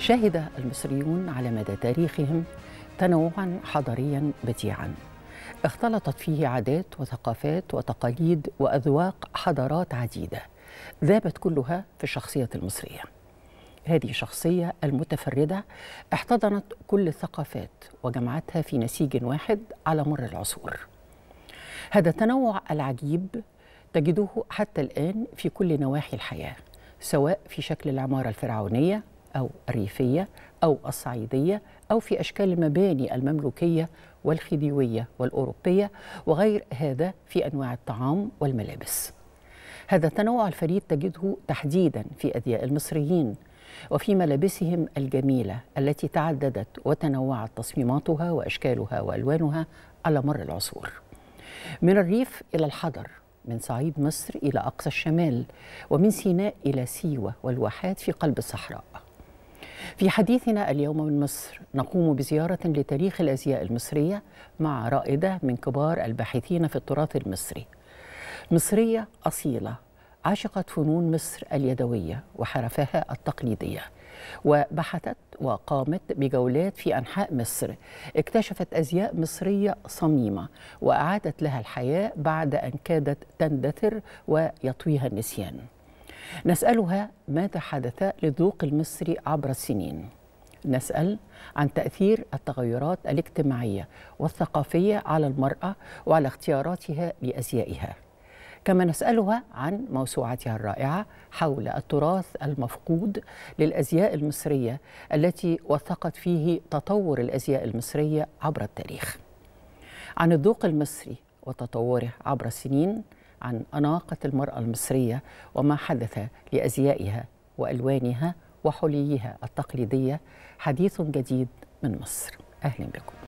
شهد المصريون على مدى تاريخهم تنوعا حضريا بديعا اختلطت فيه عادات وثقافات وتقاليد واذواق حضارات عديده ذابت كلها في الشخصيه المصريه هذه الشخصيه المتفرده احتضنت كل الثقافات وجمعتها في نسيج واحد على مر العصور هذا التنوع العجيب تجدوه حتى الان في كل نواحي الحياه سواء في شكل العماره الفرعونيه أو الريفية أو الصعيدية أو في أشكال المباني المملوكية والخديوية والأوروبية وغير هذا في أنواع الطعام والملابس هذا التنوع الفريد تجده تحديدا في أزياء المصريين وفي ملابسهم الجميلة التي تعددت وتنوعت تصميماتها وأشكالها وألوانها على مر العصور من الريف إلى الحضر من صعيد مصر إلى أقصى الشمال ومن سيناء إلى سيوة والواحات في قلب الصحراء في حديثنا اليوم من مصر نقوم بزيارة لتاريخ الأزياء المصرية مع رائدة من كبار الباحثين في التراث المصري مصرية أصيلة عشقت فنون مصر اليدوية وحرفها التقليدية وبحثت وقامت بجولات في أنحاء مصر اكتشفت أزياء مصرية صميمة وأعادت لها الحياة بعد أن كادت تندثر ويطويها النسيان نسألها ماذا حدث للذوق المصري عبر السنين نسأل عن تأثير التغيرات الاجتماعية والثقافية على المرأة وعلى اختياراتها لأزيائها كما نسألها عن موسوعتها الرائعة حول التراث المفقود للأزياء المصرية التي وثقت فيه تطور الأزياء المصرية عبر التاريخ عن الذوق المصري وتطوره عبر السنين عن أناقة المرأة المصرية وما حدث لأزيائها وألوانها وحليها التقليدية حديث جديد من مصر أهلا بكم